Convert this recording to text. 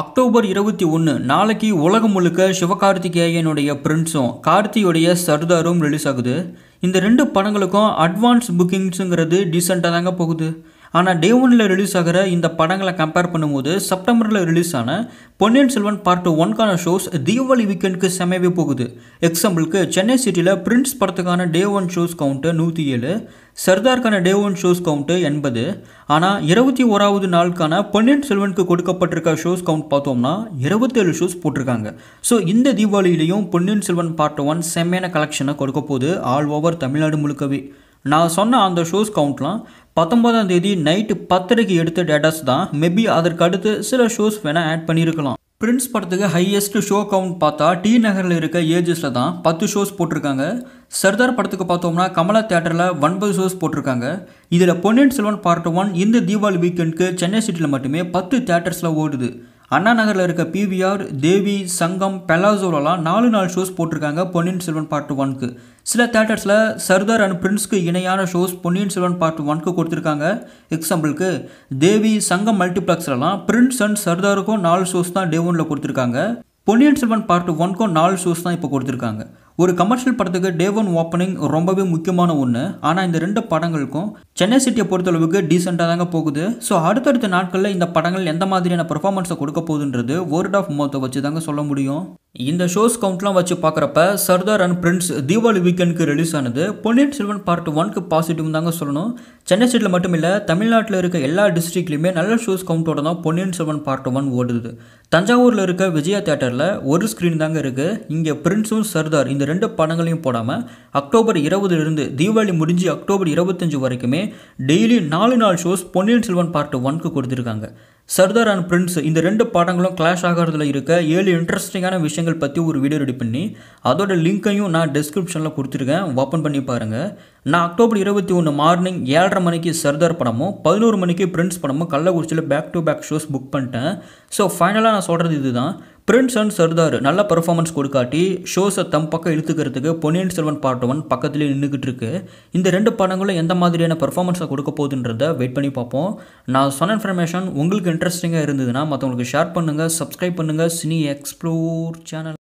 October இருபத்தி ஒன்று நாளைக்கு உலகம் முழுக்க சிவகார்த்திகேயனுடைய பிரின்ஸும் கார்த்தியுடைய சர்தாரும் ரிலீஸ் ஆகுது இந்த ரெண்டு படங்களுக்கும் அட்வான்ஸ் புக்கிங்ஸுங்கிறது டீசெண்டாக தாங்க போகுது ஆனால் டே ஒனில் ரிலீஸ் ஆகிற இந்த படங்களை கம்பேர் பண்ணும்போது செப்டம்பரில் ரிலீஸ் ஆன பொன்னியின் செல்வன் பார்ட் ஒன்கான ஷோஸ் தீபாவளி வீக்கெண்டுக்கு செமவே போகுது எக்ஸாம்பிளுக்கு சென்னை சிட்டியில் பிரின்ஸ் படத்துக்கான டே ஒன் ஷோஸ் கவுண்ட்டு நூற்றி ஏழு சர்தார்க்கான டே ஒன் ஷோஸ் கவுண்ட்டு எண்பது ஆனால் இருபத்தி ஓராவது நாளுக்கான பொன்னியின் செல்வனுக்கு கொடுக்கப்பட்டிருக்க ஷோஸ் கவுண்ட் பார்த்தோம்னா இருபத்தேழு ஷோஸ் போட்டிருக்காங்க ஸோ இந்த தீபாவளியிலையும் பொன்னியின் செல்வன் பார்ட் ஒன் செம்மையான கலெக்ஷனை கொடுக்க போகுது ஆல் ஓவர் தமிழ்நாடு முழுக்கவே நான் சொன்ன அந்த ஷோஸ் கவுண்ட்லாம் பத்தொன்பதாம் தேதி நைட்டு பத்தரைக்கு எடுத்த டேட்டாஸ் தான் மேபி அதற்கு அடுத்து சில ஷோஸ் வேணால் ஆட் பண்ணியிருக்கலாம் பிரின்ஸ் படத்துக்கு ஹையஸ்ட் ஷோ கவுண்ட் பார்த்தா டி நகரில் இருக்க ஏஜஸில் தான் பத்து ஷோஸ் போட்டிருக்காங்க சர்தார் படத்துக்கு பார்த்தோம்னா கமலா தேட்டரில் ஒன்பது ஷோஸ் போட்டிருக்காங்க இதில் பொன்னியின் செல்வன் பார்ட் ஒன் இந்த தீபாவளி வீக்கெண்டுக்கு சென்னை சிட்டியில் மட்டுமே பத்து தேட்டர்ஸில் ஓடுது அண்ணா நகரில் இருக்க பிவிஆர் தேவி சங்கம் பெலாசோலலாம் நாலு நாலு ஷோஸ் போட்டிருக்காங்க பொன்னியின் செல்வன் பார்ட் ஒன்க்கு சில தேட்டர்ஸில் சர்தார் அண்ட் பிரின்ஸ்க்கு இணையான ஷோஸ் பொன்னியின் செல்வன் பார்ட் ஒன்க்கு கொடுத்துருக்காங்க எக்ஸாம்பிளுக்கு தேவி சங்கம் மல்டிப்ளெக்ஸ்லாம் பிரின்ஸ் அண்ட் சர்தாருக்கும் நாலு ஷோஸ் தான் டே ஒனில் கொடுத்துருக்காங்க பொன்னியின் செல்வன் பார்ட் ஒன்க்கும் நாலு ஷோஸ் தான் இப்போ கொடுத்துருக்காங்க ஒரு கமர்ஷியல் படத்துக்கு டே ஒன் ஓப்பனிங் ரொம்பவே முக்கியமான ஒன்று ஆனால் இந்த ரெண்டு படங்களுக்கும் சென்னை சிட்டியை பொறுத்தளவுக்கு டீசெண்டாக தாங்க போகுது ஸோ அடுத்தடுத்த நாட்களில் இந்த படங்கள் எந்த மாதிரியான பர்ஃபார்மன்ஸை கொடுக்க போகுதுன்றது வேர்ட் ஆஃப் மௌத்தை வச்சு தாங்க சொல்ல முடியும் இந்த ஷோஸ் கவுண்ட்லாம் வச்சு பார்க்குறப்ப சர்தார் அண்ட் பிரின்ஸ் தீபாவளி வீக்கெண்டுக்கு ரிலீஸ் ஆனது பொன்னியின் செல்வன் பார்ட் ஒன்க்கு பாசிட்டிவ் தாங்க சொல்லணும் சென்னை சிட்டியில் மட்டும் இல்லை தமிழ்நாட்டில் இருக்க எல்லா டிஸ்ட்ரிக்ட்லையுமே நல்ல ஷோஸ் கவுண்டோட தான் பொன்னியின் செல்வன் பார்ட் ஒன் ஓடுது தஞ்சாவூரில் இருக்க விஜயா தேட்டரில் ஒரு ஸ்க்ரீன் தாங்க இருக்குது இங்கே பிரின்ஸும் சர்தார் இந்த ரெண்டு படங்களையும் போடாமல் அக்டோபர் இருபதுலேருந்து தீபாவளி முடிஞ்சு அக்டோபர் இருபத்தஞ்சி வரைக்குமே டெய்லி நாலு நாள் ஷோஸ் பொன்னியின் செல்வன் பார்ட் ஒன்க்கு கொடுத்துருக்காங்க சர்தார் அண்ட் பிரின்ஸ் இந்த ரெண்டு பாடங்களும் கிளாஷ் ஆகிறதுல இருக்க ஏழு இன்ட்ரெஸ்டிங்கான விஷயங்கள் பற்றி ஒரு வீடியோ ரெடி பண்ணி அதோட லிங்க்கையும் நான் டிஸ்கிரிப்ஷனில் கொடுத்துருக்கேன் ஓப்பன் பண்ணி பாருங்கள் நான் அக்டோபர் இருபத்தி ஒன்று மார்னிங் ஏழரை மணிக்கு சர்தார் படமும் பதினோரு மணிக்கு பிரின்ஸ் படமும் கள்ளக்குறிச்சியில் back to back shows book பண்ணிட்டேன் ஸோ ஃபைனலாக நான் சொல்கிறது இதுதான் பிரின்ஸ் அண்ட் சர்தார் நல்ல பர்ஃபார்மன்ஸ் கொடுக்காட்டி ஷோஸை தம் பக்கம் இழுத்துக்கிறதுக்கு பொன்னியின் செல்வன் பார்ட் ஒன் பக்கத்துலேயே நின்றுக்கிட்டு இருக்கு இந்த ரெண்டு படங்களும் எந்த மாதிரியான பர்ஃபார்மன்ஸை கொடுக்க போகுதுன்றத வெயிட் பண்ணி பார்ப்போம் நான் சொன்ன இன்ஃபர்மேஷன் உங்களுக்கு இன்ட்ரெஸ்டிங்காக இருந்ததுன்னா மற்றவங்களுக்கு ஷேர் பண்ணுங்கள் சப்ஸ்கிரைப் பண்ணுங்கள் சினி எக்ஸ்ப்ளோர் சேனல்